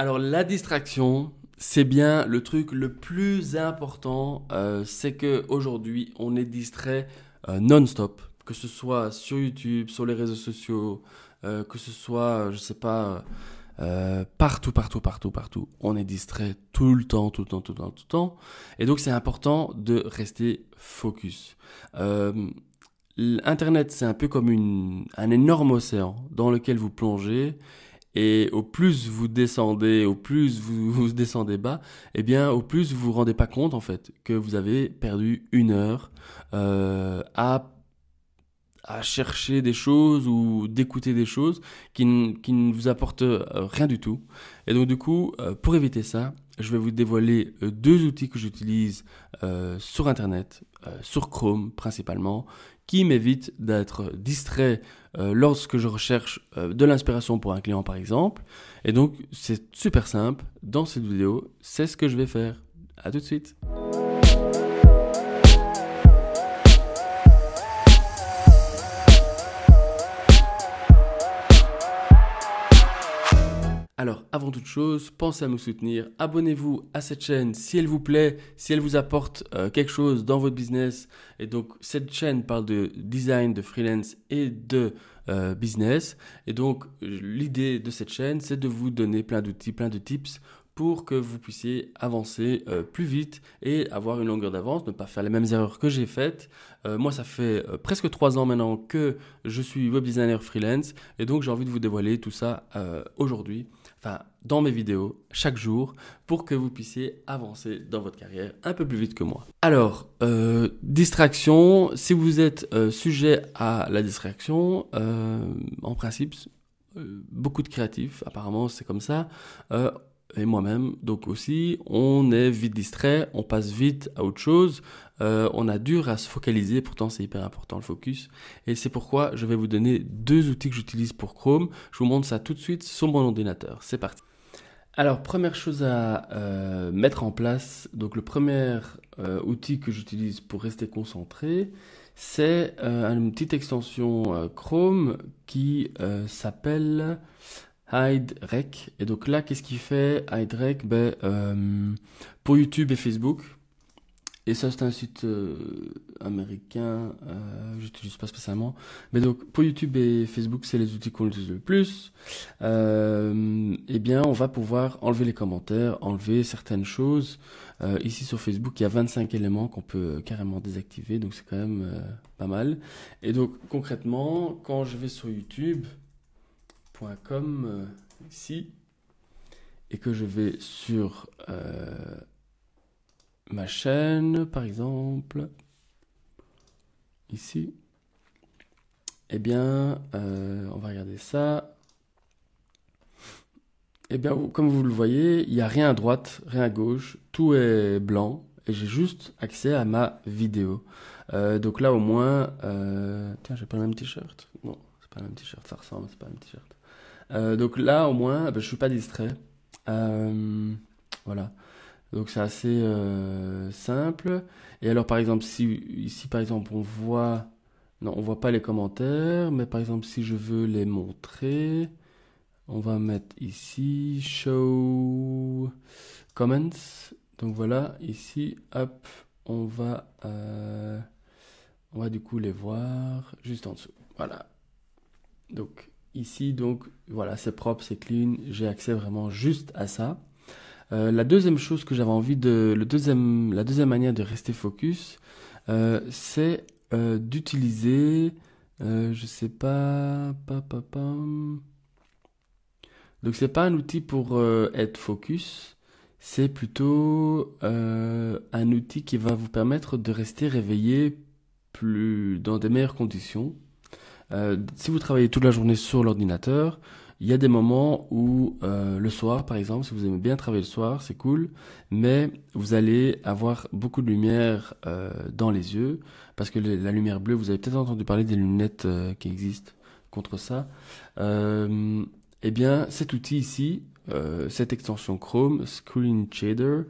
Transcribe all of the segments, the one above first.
Alors la distraction, c'est bien le truc le plus important, euh, c'est que aujourd'hui on est distrait euh, non-stop, que ce soit sur YouTube, sur les réseaux sociaux, euh, que ce soit, je sais pas, partout, partout, partout, partout, on est distrait tout le temps, tout le temps, tout le temps, tout le temps, et donc c'est important de rester focus. Internet, c'est un peu comme un énorme océan dans lequel vous plongez et au plus vous descendez, au plus vous, descendez bas, eh bien, au plus vous vous rendez pas compte, en fait, que vous avez perdu une heure euh, à, chercher des choses ou d'écouter des choses qui, qui ne vous apportent euh, rien du tout. Et donc, du coup, euh, pour éviter ça, je vais vous dévoiler euh, deux outils que j'utilise euh, sur Internet, euh, sur Chrome principalement, qui m'évitent d'être distrait lorsque je recherche de l'inspiration pour un client par exemple. Et donc c'est super simple, dans cette vidéo, c'est ce que je vais faire. A tout de suite. toute chose, pensez à nous soutenir. Abonnez-vous à cette chaîne si elle vous plaît, si elle vous apporte euh, quelque chose dans votre business. Et donc, cette chaîne parle de design, de freelance et de euh, business. Et donc, l'idée de cette chaîne, c'est de vous donner plein d'outils, plein de tips pour que vous puissiez avancer euh, plus vite et avoir une longueur d'avance, ne pas faire les mêmes erreurs que j'ai faites. Euh, moi, ça fait euh, presque trois ans maintenant que je suis web designer freelance et donc j'ai envie de vous dévoiler tout ça aujourd'hui, enfin dans mes vidéos chaque jour, pour que vous puissiez avancer dans votre carrière un peu plus vite que moi. Alors, distraction, si vous êtes sujet à la distraction, en principe, beaucoup de créatifs, apparemment c'est comme ça, et moi-même, donc aussi, on est vite distrait, on passe vite à autre chose, euh, on a dur à se focaliser, pourtant c'est hyper important le focus. Et c'est pourquoi je vais vous donner deux outils que j'utilise pour Chrome. Je vous montre ça tout de suite sur mon ordinateur. C'est parti. Alors, première chose à euh, mettre en place, donc le premier euh, outil que j'utilise pour rester concentré, c'est une petite extension Chrome qui s'appelle... HideRec Et donc là, qu'est-ce qu'il fait Hide Rec ben, euh, Pour YouTube et Facebook. Et ça, c'est un site euh, américain, euh, j'utilise pas spécialement. Mais donc, pour YouTube et Facebook, c'est les outils qu'on utilise le plus. Euh, eh bien, on va pouvoir enlever les commentaires, enlever certaines choses. Euh, ici, sur Facebook, il y a 25 éléments qu'on peut carrément désactiver, donc c'est quand même pas mal. Et donc, concrètement, quand je vais sur YouTube, .com euh, ici et que je vais sur euh, ma chaîne par exemple ici et eh bien euh, on va regarder ça et eh bien comme vous le voyez il n'y a rien à droite rien à gauche tout est blanc et j'ai juste accès à ma vidéo donc là au moins tiens j'ai pas le même t-shirt non c'est pas le même t-shirt ça ressemble c'est pas le même t-shirt euh, donc là, au moins, eh ben, je ne suis pas distrait. Euh, voilà. Donc c'est assez euh, simple. Et alors, par exemple, si ici, par exemple, on voit, non, on voit pas les commentaires, mais par exemple, si je veux les montrer, on va mettre ici show comments. Donc voilà, ici, hop, on va, on va du coup les voir juste en dessous. Voilà. Donc Ici, donc, voilà, c'est propre, c'est clean, j'ai accès vraiment juste à ça. Euh, la deuxième chose que j'avais envie de, la deuxième manière de rester focus, euh, c'est euh, d'utiliser, je sais pas, Donc, ce n'est donc c'est pas un outil pour être focus, c'est plutôt un outil qui va vous permettre de rester réveillé plus dans des meilleures conditions euh, si vous travaillez toute la journée sur l'ordinateur, il y a des moments où euh, le soir, par exemple, si vous aimez bien travailler le soir, c'est cool, mais vous allez avoir beaucoup de lumière euh, dans les yeux, parce que la lumière bleue, vous avez peut-être entendu parler des lunettes qui existent contre ça. eh bien, cet outil ici, euh, cette extension Chrome, Screen Shader.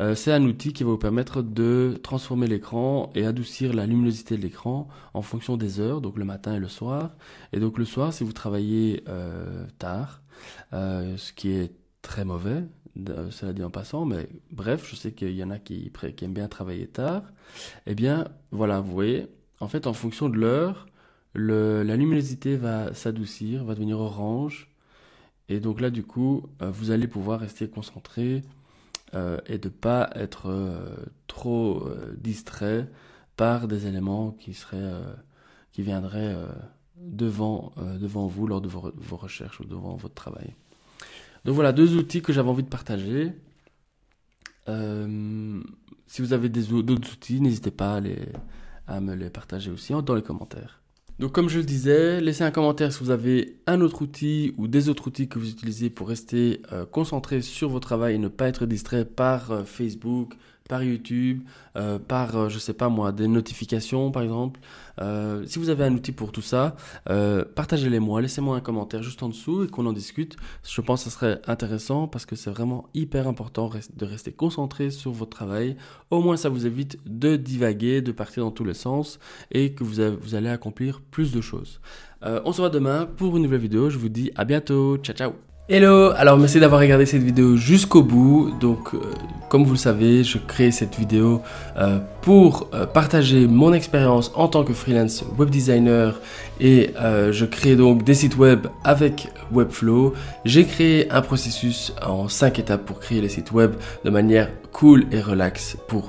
Euh, c'est un outil qui va vous permettre de transformer l'écran et adoucir la luminosité de l'écran en fonction des heures, donc le matin et le soir. Et donc le soir, si vous travaillez euh, tard, ce qui est très mauvais, cela dit en passant, mais bref, je sais qu'il y en a qui, aiment bien travailler tard. Eh bien, voilà, vous voyez, en fait, en fonction de l'heure, la luminosité va s'adoucir, va devenir orange, et donc là, du coup, euh, vous allez pouvoir rester concentré euh, et de pas être euh, trop distrait par des éléments qui seraient, qui viendraient devant, devant vous lors de vos, recherches ou devant votre travail. Donc voilà deux outils que j'avais envie de partager. si vous avez d'autres outils, n'hésitez pas à me les partager aussi dans les commentaires. Donc comme je le disais, laissez un commentaire si vous avez un autre outil ou des autres outils que vous utilisez pour rester euh, concentré sur votre travail et ne pas être distrait par euh, Facebook, par YouTube, euh, par, euh, je sais pas moi, des notifications par exemple. Euh, si vous avez un outil pour tout ça, partagez-les moi, laissez-moi un commentaire juste en dessous et qu'on en discute. Je pense que ce serait intéressant parce que c'est vraiment hyper important de rester concentré sur votre travail. Au moins, ça vous évite de divaguer, de partir dans tous les sens et que vous, allez accomplir plus de choses. on se voit demain pour une nouvelle vidéo. Je vous dis à bientôt. Ciao, ciao. Hello, alors merci d'avoir regardé cette vidéo jusqu'au bout. Donc, comme vous le savez, je crée cette vidéo euh, pour euh, partager mon expérience en tant que freelance web designer et euh, je crée donc des sites web avec Webflow. J'ai créé un processus en 5 étapes pour créer les sites web de manière cool et relaxe pour